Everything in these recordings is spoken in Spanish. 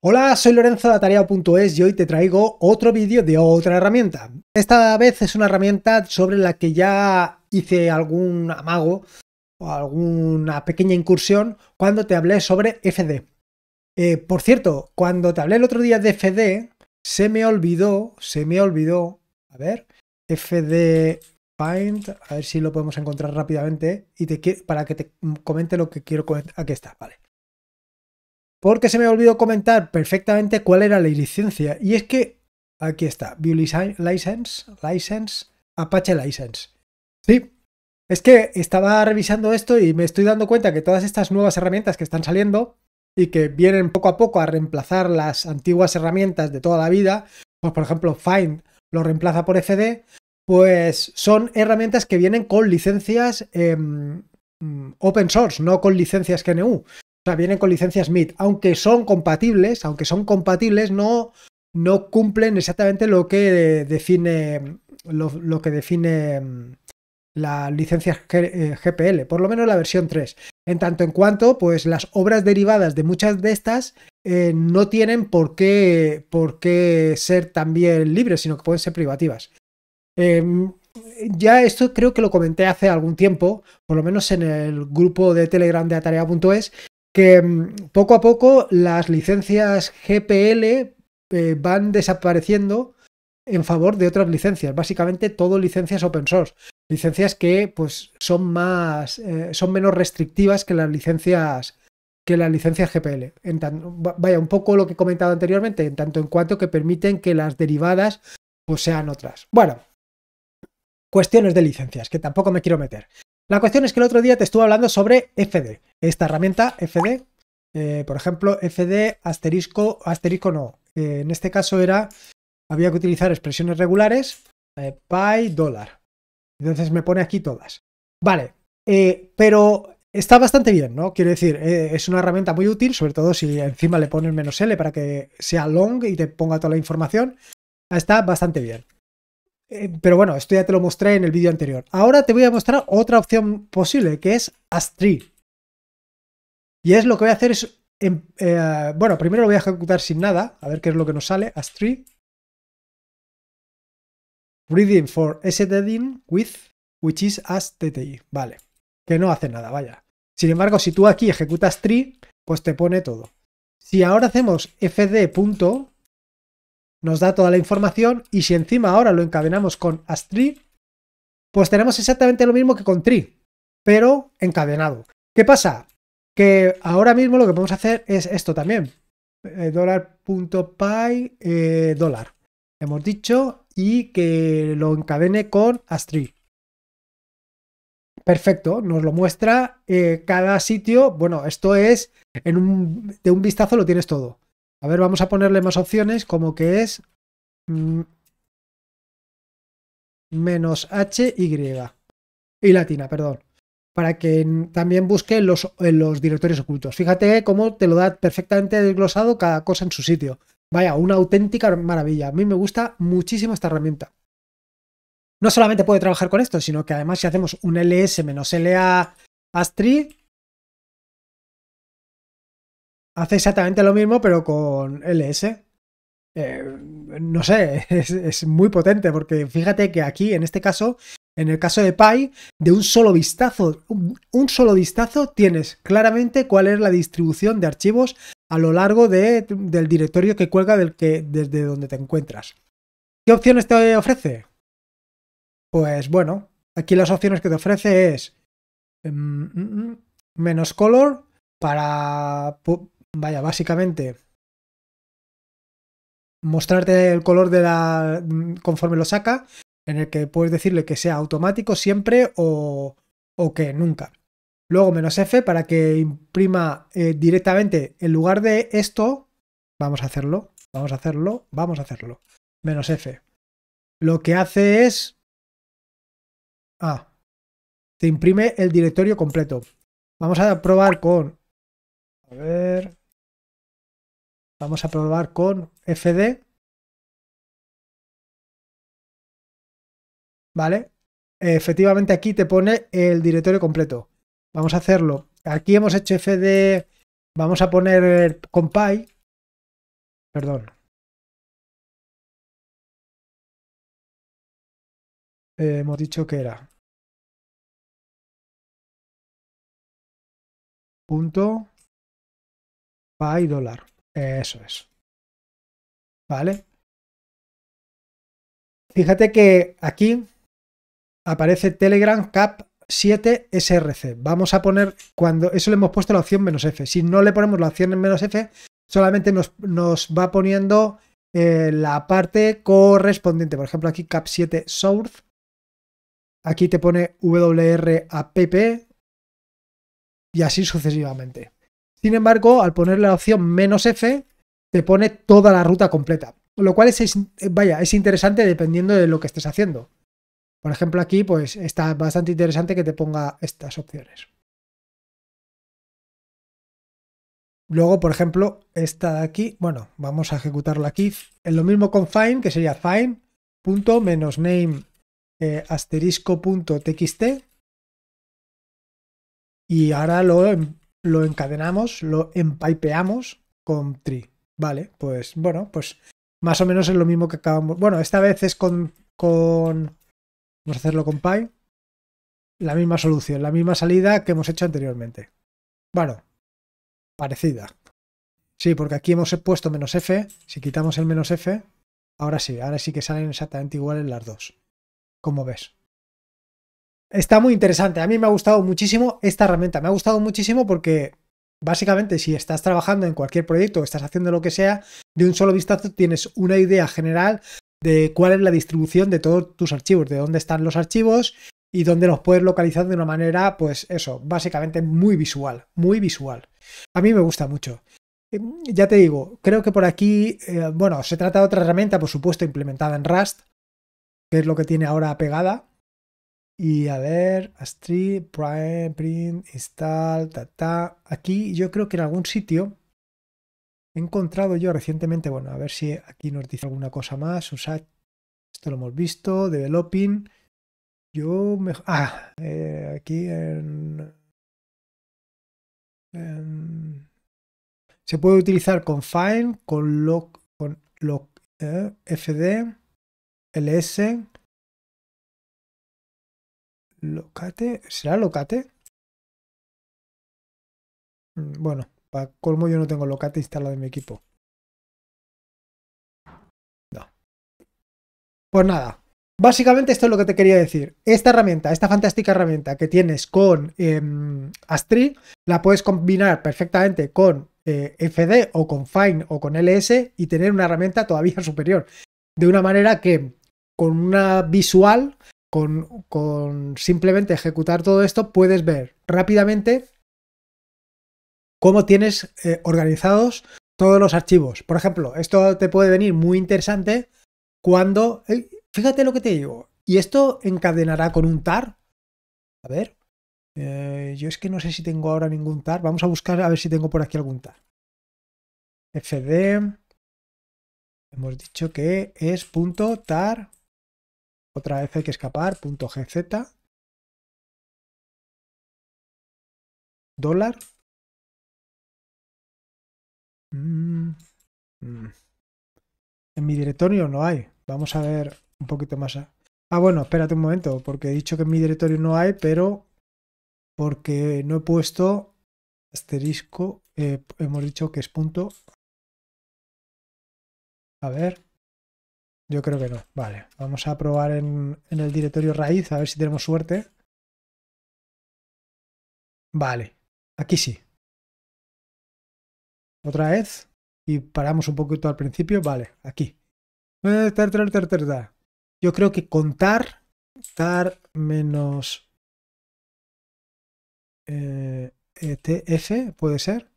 Hola, soy Lorenzo de Atareado.es y hoy te traigo otro vídeo de otra herramienta. Esta vez es una herramienta sobre la que ya hice algún amago o alguna pequeña incursión cuando te hablé sobre FD. Eh, por cierto, cuando te hablé el otro día de FD, se me olvidó, se me olvidó, a ver, FD Find, a ver si lo podemos encontrar rápidamente y para que te comente lo que quiero comentar. Aquí está, vale. Porque se me olvidó comentar perfectamente cuál era la licencia. Y es que aquí está, View License, License, Apache License. Sí, es que estaba revisando esto y me estoy dando cuenta que todas estas nuevas herramientas que están saliendo y que vienen poco a poco a reemplazar las antiguas herramientas de toda la vida, pues por ejemplo Find lo reemplaza por FD, pues son herramientas que vienen con licencias em, mm, open source, no con licencias GNU. O sea, vienen con licencia MIT, Aunque son compatibles, aunque son compatibles, no, no cumplen exactamente lo que define. Lo, que define mm, la licencia GPL, eh, por lo menos la versión 3. En tanto en cuanto, pues las obras derivadas de muchas de estas eh, no tienen por qué, por qué ser también libres, sino que pueden ser privativas. Em, ya esto creo que lo comenté hace algún tiempo, por lo menos en el grupo de Telegram de Atarea.es, que mm, poco a poco las licencias GPL eh, van desapareciendo en favor de otras licencias, básicamente todo licencias open source, licencias que pues son más eh, son menos restrictivas que las licencias que las licencias GPL. En vaya, un poco lo que he comentado anteriormente, en tanto en cuanto que permiten que las derivadas pues sean otras. Bueno, cuestiones de licencias, que tampoco me quiero meter. La cuestión es que el otro día te estuve hablando sobre FD, esta herramienta FD, eh, por ejemplo, FD asterisco, asterisco no, eh, en este caso era, había que utilizar expresiones regulares, eh, pay, dólar. Entonces me pone aquí todas. Vale, eh, pero está bastante bien, ¿no? Quiero decir, es una herramienta muy útil, sobre todo si encima le pones menos L para que sea long y te ponga toda la información. Está bastante bien. Eh, pero bueno, esto ya te lo mostré en el vídeo anterior. Ahora te voy a mostrar otra opción posible, que es Astree. Y es lo que voy a hacer es... Em, eh, bueno, primero lo voy a ejecutar sin nada, a ver qué es lo que nos sale. Astree. Reading for stdin with, which is as Vale, que no hace nada, vaya. Sin embargo, si tú aquí ejecutas tree, pues te pone todo. Si ahora hacemos fd nos da toda la información y si encima ahora lo encadenamos con ASTRI, pues tenemos exactamente lo mismo que con TRI, pero encadenado. ¿Qué pasa? Que ahora mismo lo que podemos hacer es esto también. Eh, dólar dólar.py eh, dólar. Hemos dicho y que lo encadene con ASTRI. Perfecto, nos lo muestra eh, cada sitio. Bueno, esto es, de un vistazo lo tienes todo. A ver, vamos a ponerle más opciones, como que es mm, menos H, Y. Y latina, perdón. Para que también busque los, en los directorios ocultos. Fíjate cómo te lo da perfectamente desglosado cada cosa en su sitio. Vaya, una auténtica maravilla. A mí me gusta muchísimo esta herramienta. No solamente puede trabajar con esto, sino que además si hacemos un ls-la astri, hace exactamente lo mismo, pero con LS. Eh, no sé, es, muy potente, porque fíjate que aquí, en este caso, en el caso de Pi, de un solo vistazo, un, solo vistazo, tienes claramente cuál es la distribución de archivos a lo largo de, del directorio que cuelga del que, desde donde te encuentras. ¿Qué opciones te ofrece? Pues bueno, aquí las opciones que te ofrece es mm, mm, mm, menos color para vaya, básicamente mostrarte el color de la conforme lo saca, en el que puedes decirle que sea automático siempre o, o que nunca. Luego menos F para que imprima eh, directamente en lugar de esto. Vamos a hacerlo, vamos a hacerlo, vamos a hacerlo. Menos F. Lo que hace es... Ah, te imprime el directorio completo. Vamos a probar con... A ver... Vamos a probar con FD. ¿Vale? Efectivamente aquí te pone el directorio completo. Vamos a hacerlo. Aquí hemos hecho FD, vamos a poner con Pi. Perdón. Eh, hemos dicho que era. Punto. Py dólar. Eso es. ¿Vale? Fíjate que aquí aparece Telegram CAP 7 SRC. Vamos a poner cuando eso le hemos puesto la opción menos F. Si no le ponemos la opción en menos F, solamente nos, nos va poniendo eh, la parte correspondiente. Por ejemplo, aquí CAP 7 Source. Aquí te pone WRAPP y así sucesivamente. Sin embargo, al ponerle la opción menos F, te pone toda la ruta completa. Lo cual es, vaya, es interesante dependiendo de lo que estés haciendo. Por ejemplo, aquí pues está bastante interesante que te ponga estas opciones. Luego, por ejemplo, esta de aquí, bueno, vamos a ejecutarla aquí. Es lo mismo con find, que sería find name eh, Y ahora lo em, lo encadenamos, lo empaipeamos con tree. Vale, pues bueno, pues más o menos es lo mismo que acabamos. Bueno, esta vez es con. vamos a hacerlo con pi, La misma solución, la misma salida que hemos hecho anteriormente. Bueno, parecida. Sí, porque aquí hemos puesto menos F. Si quitamos el menos F, ahora sí, ahora sí que salen exactamente iguales las dos. Como ves. Está muy interesante. A mí me ha gustado muchísimo esta herramienta. Me ha gustado muchísimo porque básicamente si estás trabajando en cualquier proyecto, estás haciendo lo que sea, de un solo vistazo tienes una idea general de cuál es la distribución de todos tus archivos, de dónde están los archivos y dónde los puedes localizar de una manera, pues eso, básicamente muy visual, muy visual. A mí me gusta mucho. Em, ya te digo, creo que por aquí, eh, bueno, se trata de otra herramienta, por supuesto, implementada en Rust, que es lo que tiene ahora pegada, y a ver, Astrid, Prime, Print, Install, ta, ta. Aquí yo creo que en algún sitio he encontrado yo recientemente, bueno, a ver si aquí nos dice alguna cosa más, usar, esto lo hemos visto, Developing. Yo mejor, Ah, eh, aquí en, Se puede utilizar con file, con Log, con log eh, FD, LS, Locate. ¿Será Locate? Mm, bueno, para colmo yo no tengo Locate instalado en mi equipo. No. Pues nada. Básicamente esto es lo que te quería decir. Esta herramienta, esta fantástica herramienta que tienes con Astrid em, Astri, la puedes combinar perfectamente con eh, FD o con Fine o con LS y tener una herramienta todavía superior. De una manera que con una visual con, simplemente ejecutar todo esto, puedes ver rápidamente cómo tienes eh, organizados todos los archivos. Por ejemplo, esto te puede venir muy interesante cuando... fíjate lo que te digo. ¿Y esto encadenará con un tar? A ver. Eh, yo es que no sé si tengo ahora ningún tar. Vamos a buscar a ver si tengo por aquí algún tar. FD. Hemos dicho que es tar. Otra vez hay que escapar, punto GZ. Dólar. Mm, mm. En mi directorio no hay. Vamos a ver un poquito más. A... Ah, bueno, espérate un momento, porque he dicho que en mi directorio no hay, pero porque no he puesto asterisco, eh, hemos dicho que es punto. A ver. Yo creo que no. Vale, vamos a probar en, el directorio raíz a ver si tenemos suerte. Vale, aquí sí. Otra vez. Y paramos un poquito al principio. Vale, aquí. Eh, Yo creo que contar. Tar menos. Eh, ETF, ¿puede ser?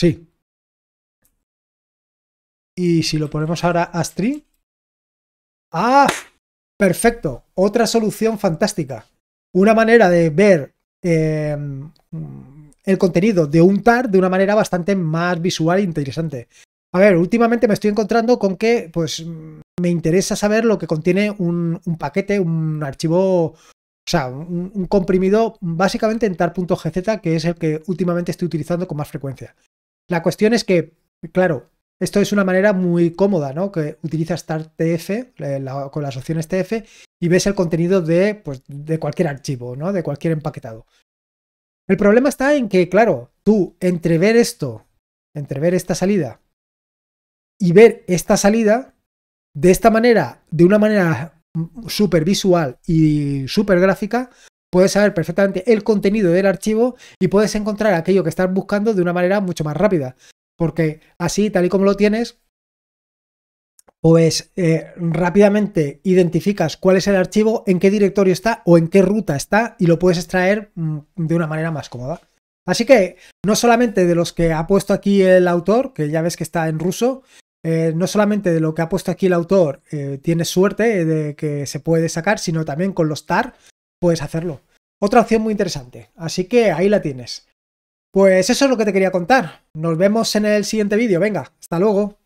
Sí, y si lo ponemos ahora a string. ¡Ah! Perfecto. Otra solución fantástica. Una manera de ver eh, el contenido de un tar de una manera bastante más visual e interesante. A ver, últimamente me estoy encontrando con que, pues, me interesa saber lo que contiene un, paquete, un archivo, o sea, un comprimido básicamente en tar.gz, que es el que últimamente estoy utilizando con más frecuencia. La cuestión es que, claro, esto es una manera muy cómoda, ¿no? Que utilizas TF con las opciones TF y ves el contenido pues, de, cualquier archivo, ¿no? De cualquier empaquetado. El problema está en que, claro, tú entre ver esto, entre ver esta salida y ver esta salida, de esta manera, de una manera súper visual y súper gráfica, puedes saber perfectamente el contenido del archivo y puedes encontrar aquello que estás buscando de una manera mucho más rápida. Porque así, tal y como lo tienes, pues eh, rápidamente identificas cuál es el archivo, en qué directorio está o en qué ruta está y lo puedes extraer mm, de una manera más cómoda. Así que no solamente de los que ha puesto aquí el autor, que ya ves que está en ruso, eh, no solamente de lo que ha puesto aquí el autor eh, tienes suerte de que se puede sacar, sino también con los TAR puedes hacerlo. Otra opción muy interesante. Así que ahí la tienes. Pues eso es lo que te quería contar. Nos vemos en el siguiente vídeo. Venga, hasta luego.